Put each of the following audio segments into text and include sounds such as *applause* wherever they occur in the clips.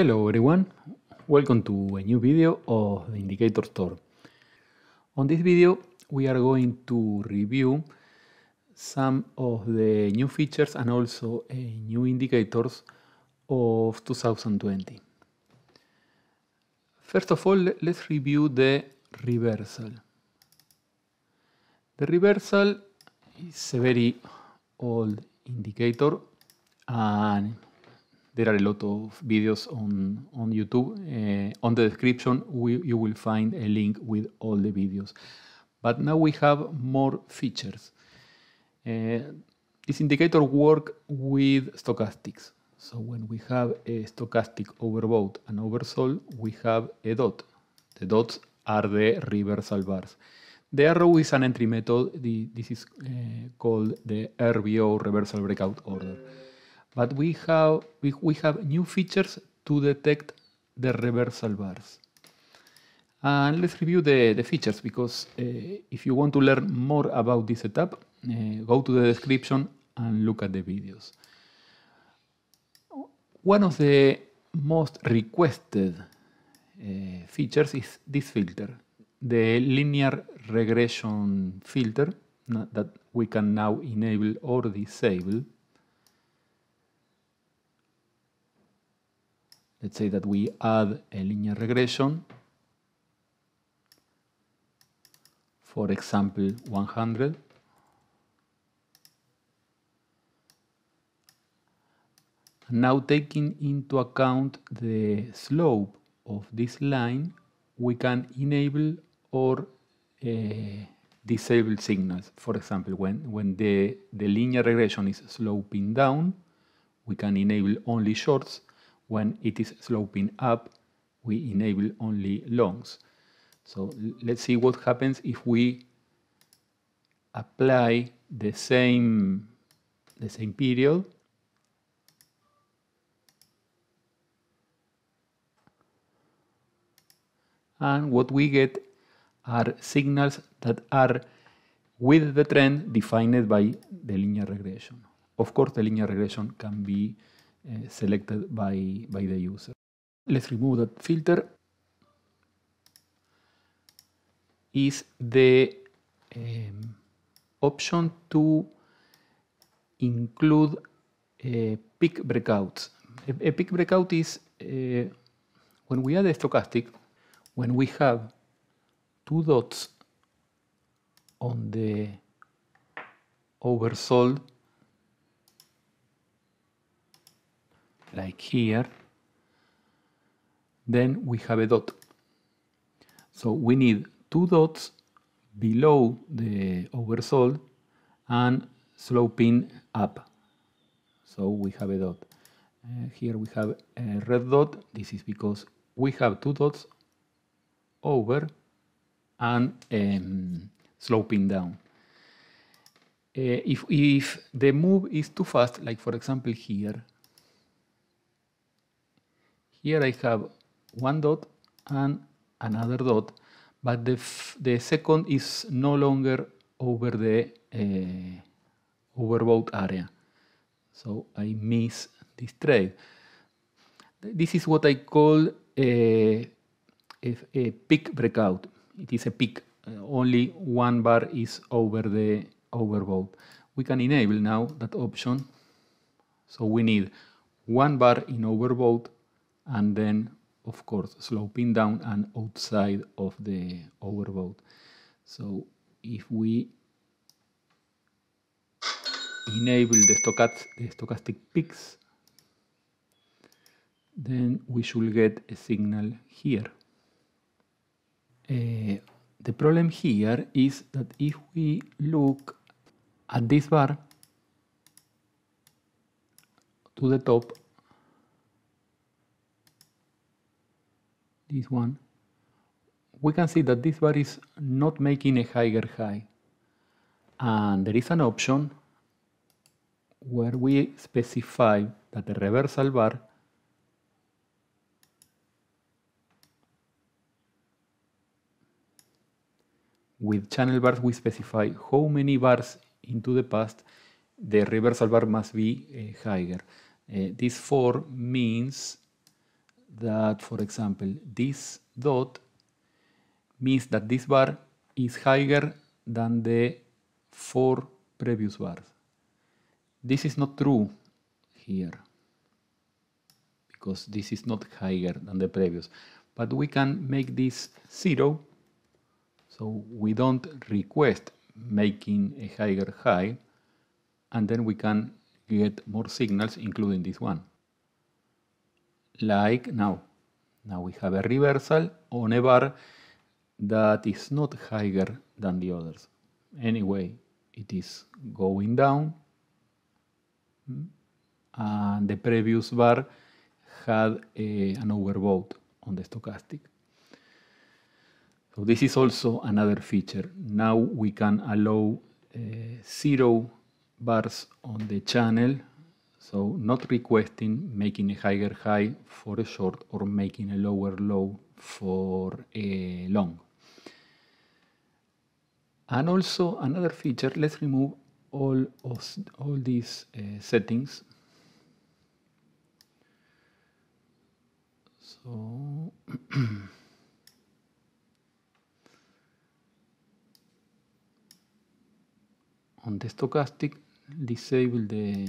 Hello everyone, welcome to a new video of the Indicator Store. On this video we are going to review some of the new features and also a eh, new indicators of 2020. First of all, let's review the reversal. The reversal is a very old indicator and there are a lot of videos on, on YouTube. Uh, on the description, we, you will find a link with all the videos. But now we have more features. Uh, this indicator work with stochastics. So when we have a stochastic overbought and oversold, we have a dot. The dots are the reversal bars. The arrow is an entry method. The, this is uh, called the RBO reversal breakout order but we have, we, we have new features to detect the reversal bars. And let's review the, the features because uh, if you want to learn more about this setup, uh, go to the description and look at the videos. One of the most requested uh, features is this filter, the linear regression filter that we can now enable or disable. let's say that we add a linear regression, for example 100, Now taking into account the slope of this line, we can enable or uh, disable signals. For example, when, when the, the linear regression is sloping down, we can enable only shorts when it is sloping up, we enable only longs. So let's see what happens if we apply the same, the same period and what we get are signals that are with the trend defined by the linear regression. Of course, the linear regression can be selected by by the user let's remove that filter is the um, option to include a peak breakouts a, a peak breakout is uh, when we add a stochastic when we have two dots on the oversold like here then we have a dot so we need two dots below the oversold and sloping up so we have a dot uh, here we have a red dot this is because we have two dots over and um, sloping down uh, if, if the move is too fast like for example here here I have one dot and another dot, but the, the second is no longer over the uh, overbought area. So I miss this trade. This is what I call a, a, a peak breakout. It is a peak. Uh, only one bar is over the overbought. We can enable now that option. So we need one bar in overbought and then of course sloping down and outside of the overboat. So if we enable the, the stochastic peaks, then we should get a signal here. Uh, the problem here is that if we look at this bar to the top this one, we can see that this bar is not making a higher high. And there is an option where we specify that the reversal bar with channel bars we specify how many bars into the past the reversal bar must be uh, higher. Uh, this 4 means that, for example, this dot means that this bar is higher than the four previous bars. This is not true here because this is not higher than the previous. But we can make this zero so we don't request making a higher high and then we can get more signals including this one like now. Now we have a reversal on a bar that is not higher than the others. Anyway, it is going down. Hmm, and the previous bar had a, an overvote on the stochastic. So this is also another feature. Now we can allow uh, zero bars on the channel so not requesting making a higher high for a short or making a lower low for a long. And also another feature, let's remove all of all these uh, settings. So *clears throat* on the stochastic, disable the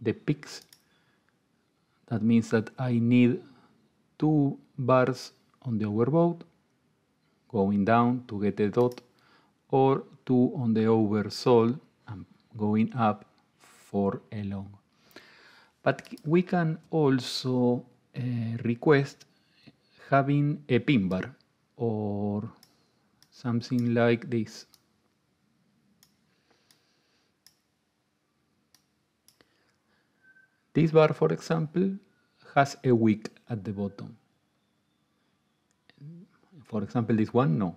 the peaks. That means that I need two bars on the overboard going down to get a dot or two on the oversole and going up for a long. But we can also uh, request having a pin bar or something like this. This bar, for example, has a wick at the bottom. For example, this one, no.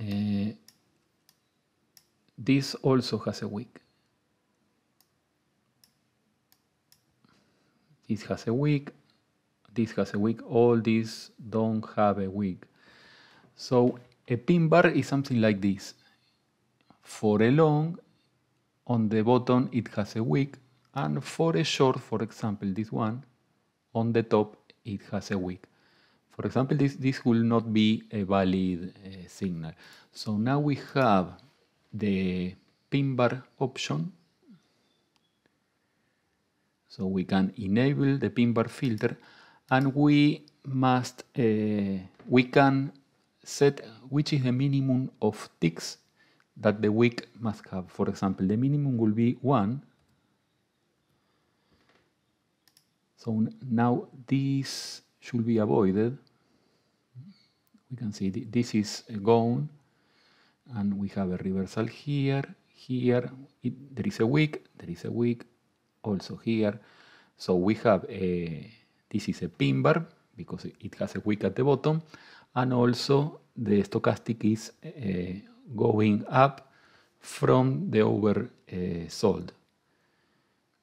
Uh, this also has a wick. This has a wick. This has a wick. All these don't have a wick. So a pin bar is something like this. For a long, on the bottom it has a wick and for a short, for example, this one, on the top it has a wick. For example, this, this will not be a valid uh, signal. So now we have the pin bar option. So we can enable the pin bar filter and we must, uh, we can set which is the minimum of ticks that the wick must have. For example, the minimum will be one So now this should be avoided. We can see this is gone, and we have a reversal here, here. there is a weak, there is a wick, also here. So we have a, this is a pin bar because it has a wick at the bottom, and also the stochastic is eh, going up from the oversold. Eh, sold.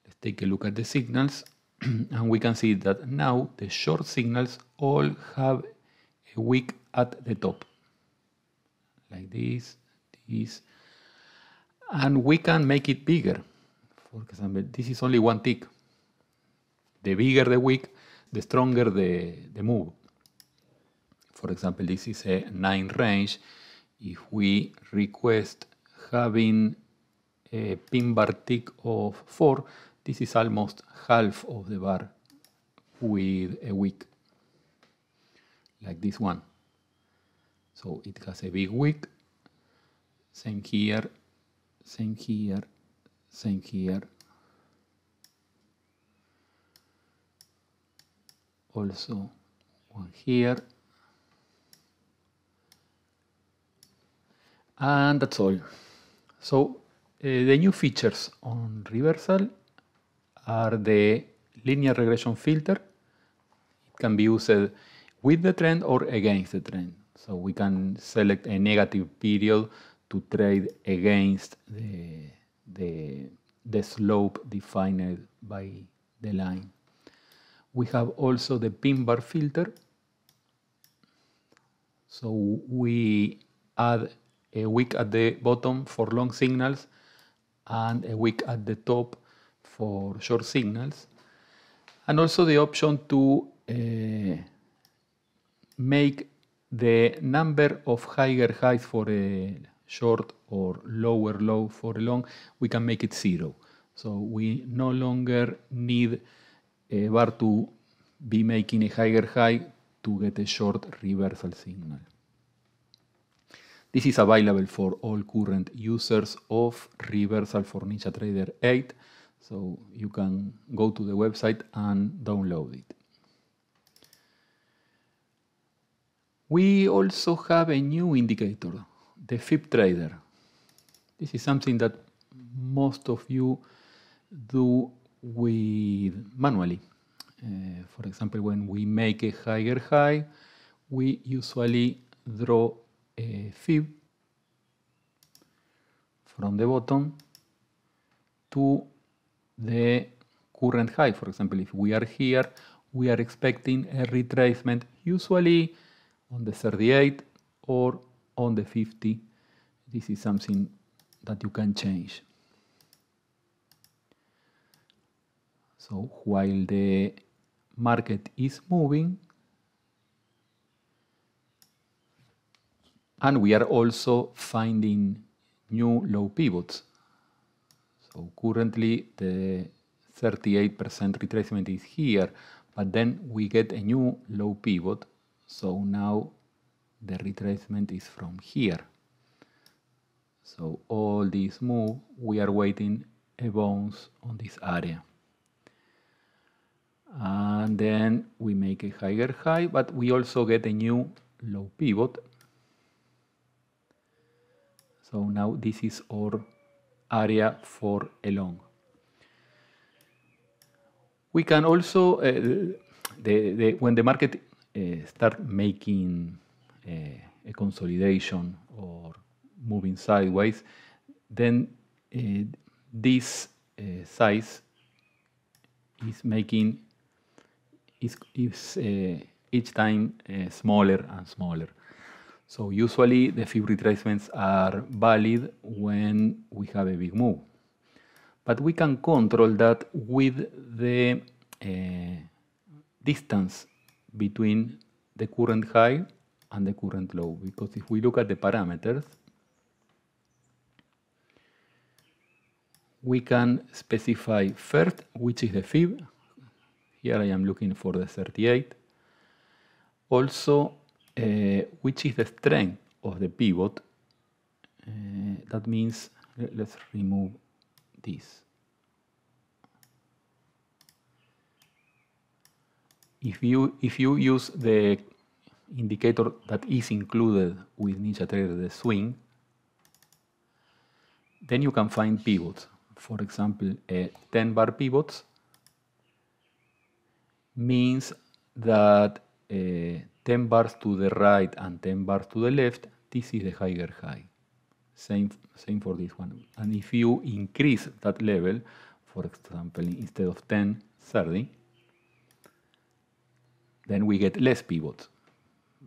Let's take a look at the signals. *clears throat* and we can see that now the short signals all have a wick at the top like this this and we can make it bigger for example this is only one tick the bigger the wick the stronger the, the move for example this is a 9 range if we request having a pin bar tick of 4 this is almost half of the bar with a wick, like this one. So it has a big wick. Same here, same here, same here. Also one here. And that's all. So uh, the new features on reversal are the linear regression filter. It can be used with the trend or against the trend. So we can select a negative period to trade against the, the, the slope defined by the line. We have also the pin bar filter. So we add a wick at the bottom for long signals and a wick at the top for short signals and also the option to uh, make the number of higher highs for a short or lower low for a long we can make it zero so we no longer need a eh, bar to be making a higher high to get a short reversal signal. This is available for all current users of reversal for NinjaTrader 8 so you can go to the website and download it. We also have a new indicator, the FIP trader. This is something that most of you do with manually. Uh, for example, when we make a higher high, we usually draw a fib from the bottom to the current high. For example, if we are here, we are expecting a retracement usually on the 38 or on the 50. This is something that you can change. So while the market is moving, and we are also finding new low pivots so currently the 38% retracement is here, but then we get a new low pivot. So now the retracement is from here. So all this move, we are waiting a bounce on this area. And then we make a higher high, but we also get a new low pivot. So now this is our area for a long. We can also, uh, the, the, when the market uh, start making uh, a consolidation or moving sideways, then this size is making is, is each time smaller and smaller. So usually the fib retracements are valid when we have a big move. But we can control that with the uh, distance between the current high and the current low. Because if we look at the parameters, we can specify first which is the fib. Here I am looking for the 38. Also uh, which is the strength of the pivot. Uh, that means, let, let's remove this. If you, if you use the indicator that is included with NinjaTrader, the swing, then you can find pivots. For example, a 10 bar pivots means that uh, 10 bars to the right and 10 bars to the left, this is the higher high. Same, same for this one. And if you increase that level, for example, instead of 10, 30, then we get less pivots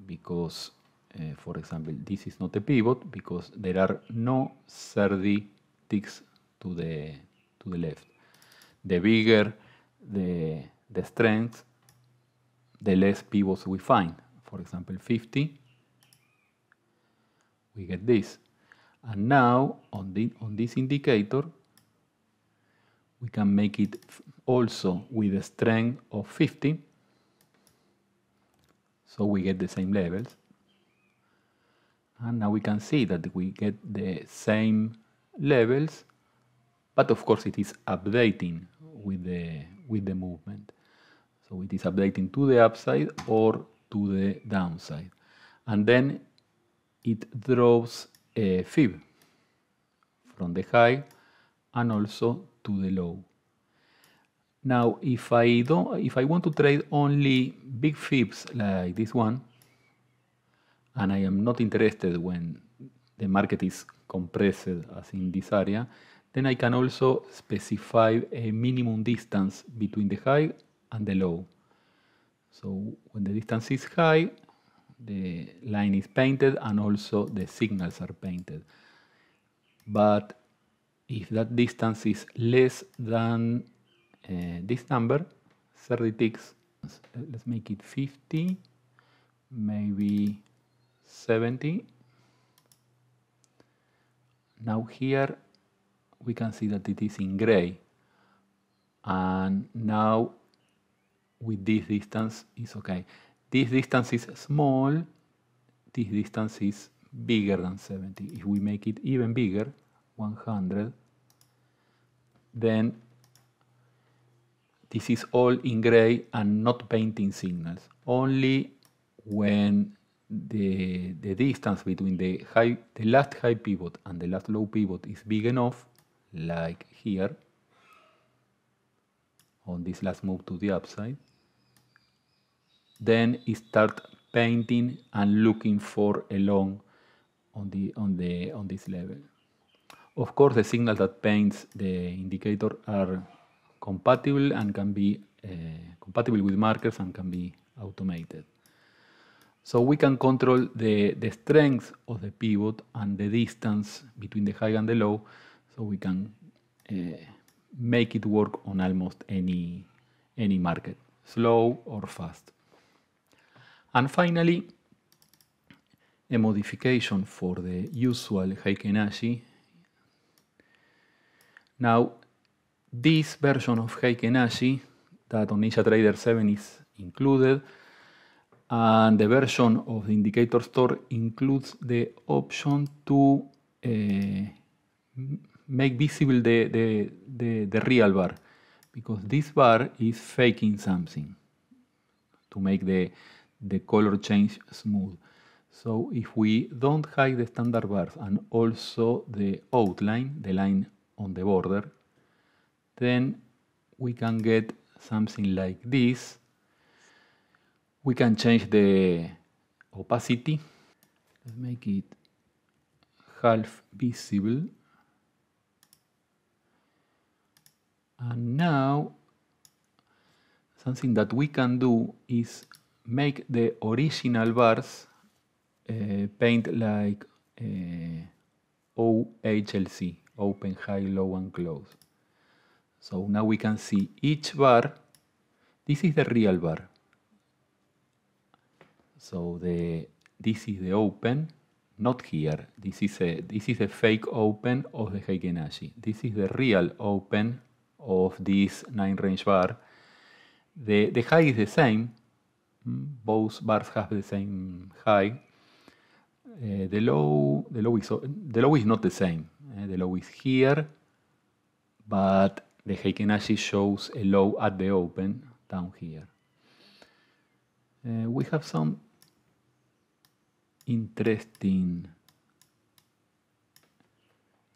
because, uh, for example, this is not a pivot because there are no 30 ticks to the, to the left. The bigger the, the strength, the less pivots we find for example 50, we get this. And now on, the, on this indicator, we can make it also with a strength of 50. So we get the same levels. And now we can see that we get the same levels, but of course it is updating with the, with the movement. So it is updating to the upside or to the downside. And then it drops a fib from the high and also to the low. Now, if I don't, if I want to trade only big fibs like this one, and I am not interested when the market is compressed as in this area, then I can also specify a minimum distance between the high and the low. So when the distance is high, the line is painted and also the signals are painted. But if that distance is less than uh, this number, ticks, let's make it 50, maybe 70. Now here we can see that it is in gray and now with this distance is okay. This distance is small, this distance is bigger than 70. If we make it even bigger, 100, then this is all in gray and not painting signals. Only when the, the distance between the, high, the last high pivot and the last low pivot is big enough, like here, on this last move to the upside, then start painting and looking for a long on the on the on this level of course the signals that paints the indicator are compatible and can be uh, compatible with markers and can be automated so we can control the, the strength of the pivot and the distance between the high and the low so we can uh, make it work on almost any any market slow or fast and finally, a modification for the usual Heikenashi. Now, this version of Heikenashi that on NinjaTrader 7 is included, and the version of the indicator store includes the option to uh, make visible the, the, the, the real bar, because this bar is faking something to make the, the color change smooth. So if we don't hide the standard bars and also the outline, the line on the border, then we can get something like this. We can change the opacity. Let's make it half visible. And now something that we can do is make the original bars eh, paint like eh, OHLC, open, high, low, and close. So now we can see each bar. This is the real bar. So the this is the open, not here. This is a is fake open of the Heikenashi. This is the real open of this nine range bar. the high is the same, Both bars have the same high. Eh, the, low, the, low is, the low is not the same. Eh. the low is here, but the Heikenashi shows a low at the open down here. Eh, we have some interesting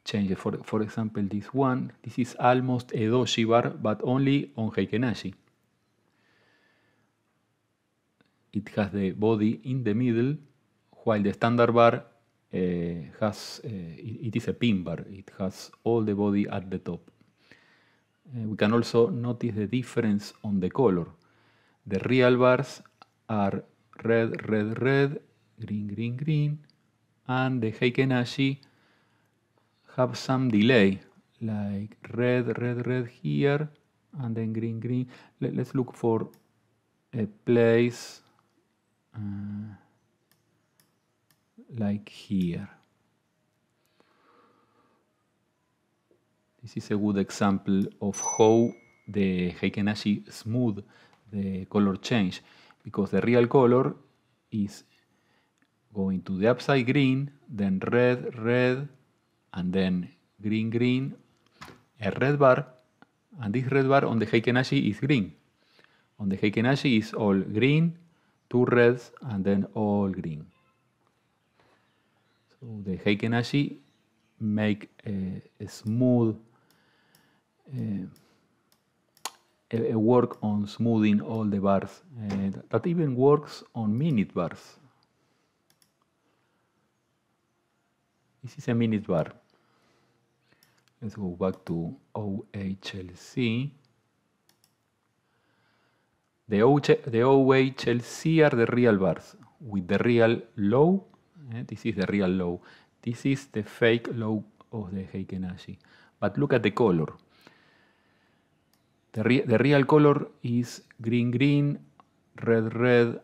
changes. For, for example, this one. This is almost a doshi bar, but only on Heikenashi. It has the body in the middle, while the standard bar eh, has, uh it is a pin bar. It has all the body at the top. Eh, we can also notice the difference on the color. The real bars are red, red, red, green, green, green, and the Heikenashi have some delay, like red, red, red here, and then green, green. Let's look for a place Uh, like here. This is a good example of how the Heikenashi smooth the color change because the real color is going to the upside green, then red, red, and then green, green, a red bar, and this red bar on the Heikenashi is green. On the Heikenashi is all green, two reds and then all green. So the Heikenashi make a, a smooth uh, a, a, work on smoothing all the bars. Eh, that even works on minute bars. This is a minute bar. Let's go back to OHLC. The, the Chelsea are the real bars, with the real low. Eh, this is the real low. This is the fake low of the Heikenashi. But look at the color. The, real color is green, green, red, red,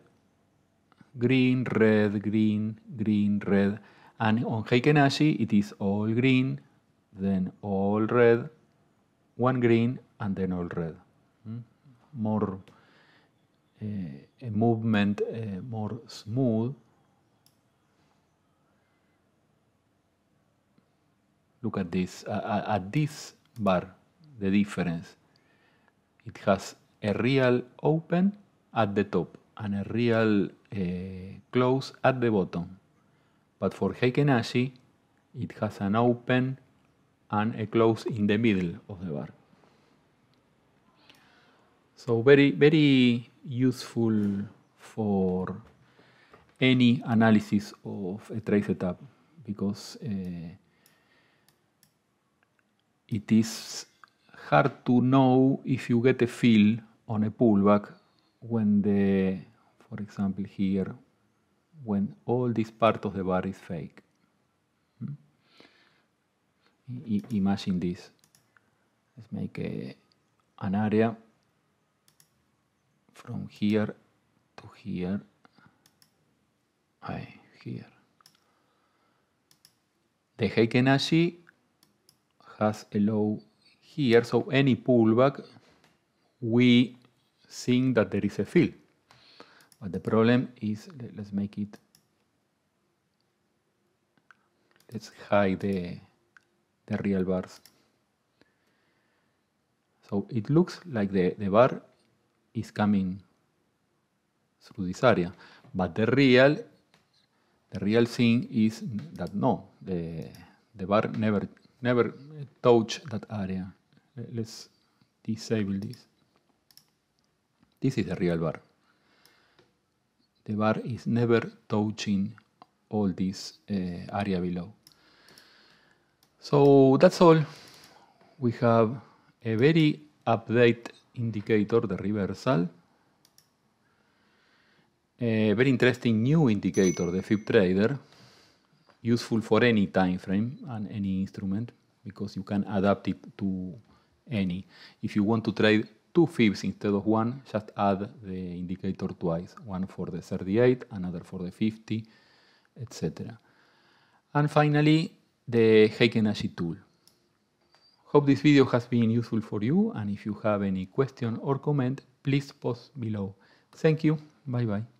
green, red, green, green, red. And on Heikenashi, it is all green, then all red, one green, and then all red. Hmm? More Eh, a movement eh, more smooth. Look at this, at this bar, the difference. It has a real open at the top and a real uh, close at the bottom. But for Heiken it has an open and a close in the middle of the bar. So very, very useful for any analysis of a trace setup because uh, it is hard to know if you get a fill on a pullback when the, for example here, when all these parts of the bar is fake. Hmm? imagine this. Let's make a, eh, an area from here to here I here the Heiken has a low here so any pullback we think that there is a fill but the problem is let's make it let's hide the the real bars so it looks like the, the bar is coming through this area. But the real, the real thing is that no, the, the bar never, never touch that area. Let's disable this. This is the real bar. The bar is never touching all this uh, area below. So that's all. We have a very update indicator de reversal. A eh, very interesting new indicator, the FIB trader, useful for any time frame and any instrument because you can adapt it to any. If you want to trade two FIBs instead of one, just add the indicator twice, one for the 38, another for the 50, etc. And finally, the Heiken-Ashi tool. Hope this video has been useful for you and if you have any question or comment, please post below. Thank you. Bye bye.